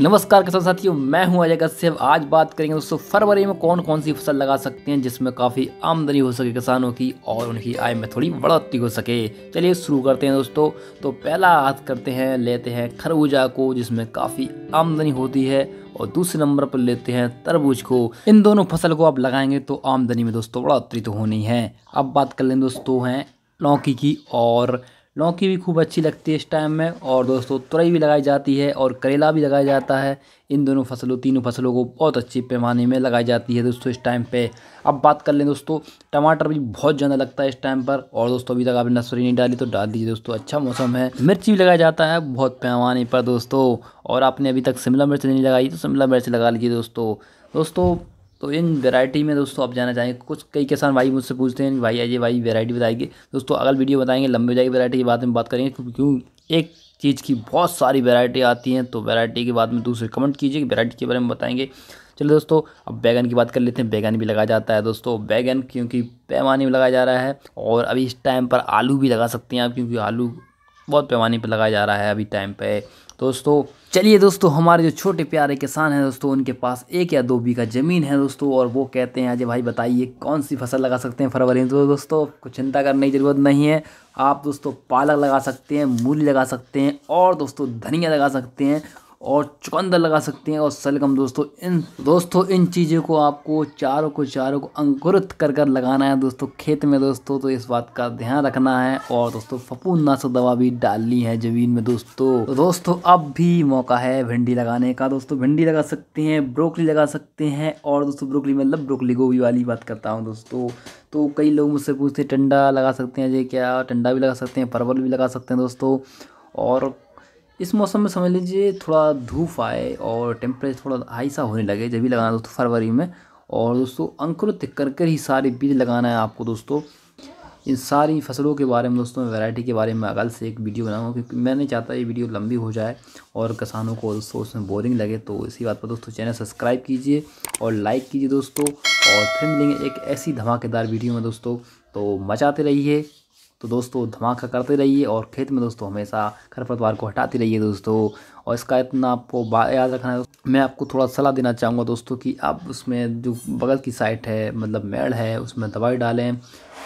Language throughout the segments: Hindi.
नमस्कार किसान साथियों मैं हूं अजय कश्यप आज बात करेंगे दोस्तों फरवरी में कौन कौन सी फसल लगा सकते हैं जिसमें काफ़ी आमदनी हो सके किसानों की और उनकी आय में थोड़ी बढ़ोतरी हो सके चलिए शुरू करते हैं दोस्तों तो पहला हाथ करते हैं लेते हैं खरबूजा को जिसमें काफ़ी आमदनी होती है और दूसरे नंबर पर लेते हैं तरबूज को इन दोनों फसल को आप लगाएंगे तो आमदनी में दोस्तों बढ़ोतरी तो होनी है अब बात कर लें दोस्तों हैं लौकी की और लौकी भी खूब अच्छी लगती है इस टाइम में और दोस्तों तुरई भी लगाई जाती है और करेला भी लगाया जाता है इन दोनों फसलों तीनों फसलों को बहुत अच्छे पैमाने में लगाई जाती है दोस्तों इस टाइम पे अब बात कर लें दोस्तों टमाटर भी बहुत ज़्यादा लगता है इस टाइम पर और दोस्तों अभी तक आपने नर्सरी नहीं डाली तो डाल दीजिए दोस्तों अच्छा मौसम है मिर्ची भी लगाया जाता है बहुत पैमाने पर दोस्तों और आपने अभी तक शिमला मिर्च नहीं लगाई तो शिमला मिर्च लगा लीजिए दोस्तों दोस्तों तो इन वैरायटी में दोस्तों आप जाना चाहेंगे कुछ कई किसान भाई मुझसे पूछते हैं भाई आइए भाई वैरायटी बताएंगे दोस्तों अगल वीडियो बताएंगे लंबे जाएगी वैरायटी की बात में बात करेंगे क्यों एक चीज़ की बहुत सारी वैरायटी आती हैं तो वैरायटी के बाद में दूसरे कमेंट कीजिए कि वैरायटी के बारे में बताएंगे चलो दोस्तों अब बैगन की बात कर लेते हैं बैगन भी लगाया जाता है दोस्तों बैगन क्योंकि पैमाने में लगाया जा रहा है और अभी इस टाइम पर आलू भी लगा सकते हैं आप क्योंकि आलू बहुत पैमाने पर लगाया जा रहा है अभी टाइम पर दोस्तों चलिए दोस्तों हमारे जो छोटे प्यारे किसान हैं दोस्तों उनके पास एक या दो बीघा ज़मीन है दोस्तों और वो कहते हैं अजय भाई बताइए कौन सी फसल लगा सकते हैं फरवरी में तो दोस्तों कुछ चिंता करने की ज़रूरत नहीं है आप दोस्तों पालक लगा सकते हैं मूली लगा सकते हैं और दोस्तों धनिया लगा सकते हैं और चुकंदर लगा सकते हैं और सलगम दोस्तों इन दोस्तों इन चीज़ों को आपको चारों को चारों को अंकुरित कर कर लगाना है दोस्तों खेत में दोस्तों तो इस बात का ध्यान रखना है और दोस्तों नाशक दवा भी डालनी है ज़मीन में दोस्तों तो दोस्तों अब भी मौका है भिंडी लगाने का दोस्तों भिंडी लगा सकते हैं ब्रोकली लगा सकते हैं और दोस्तों ब्रोकली मतलब ब्रोकली गोभी वाली बात करता हूँ दोस्तों तो कई लोग मुझसे पूछते हैं टंडा लगा सकते हैं जी क्या टंडा भी लगा सकते हैं परवल भी लगा सकते हैं दोस्तों और इस मौसम में समझ लीजिए थोड़ा धूप आए और टेम्परेचर थोड़ा हाई सा होने लगे जब भी लगाना दोस्तों फरवरी में और दोस्तों अंकुरित कर कर ही सारे बीज लगाना है आपको दोस्तों इन सारी फसलों के बारे में दोस्तों वैरायटी के बारे में अगल से एक वीडियो बनाऊंगा क्योंकि मैं नहीं चाहता ये वीडियो लंबी हो जाए और किसानों को दोस्तों उसमें बोरिंग लगे तो इसी बात पर दोस्तों चैनल सब्सक्राइब कीजिए और लाइक कीजिए दोस्तों और फिर मिलेंगे एक ऐसी धमाकेदार वीडियो में दोस्तों तो मचाते रहिए तो दोस्तों धमाका करते रहिए और खेत में दोस्तों हमेशा खरपतवार को हटाते रहिए दोस्तों और इसका इतना आपको याद रखना है मैं आपको थोड़ा सलाह देना चाहूँगा दोस्तों कि आप उसमें जो बगल की साइट है मतलब मेड़ है उसमें दवाई डालें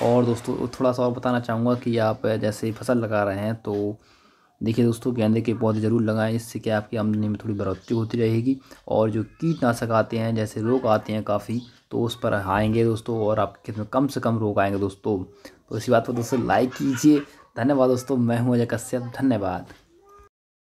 और दोस्तों थोड़ा सा और बताना चाहूँगा कि आप जैसे फसल लगा रहे हैं तो देखिए दोस्तों गेंदे के पौधे ज़रूर लगाएं इससे क्या आपकी आमदनी में थोड़ी बढ़ोतरी होती रहेगी और जो कीटनाशक आते हैं जैसे रोग आते हैं काफ़ी तो उस पर आएंगे दोस्तों और आपके में कम से कम रोग आएंगे दोस्तों तो इसी बात को दोस्तों लाइक कीजिए धन्यवाद दोस्तों मैं हूँ अजय कश्यप धन्यवाद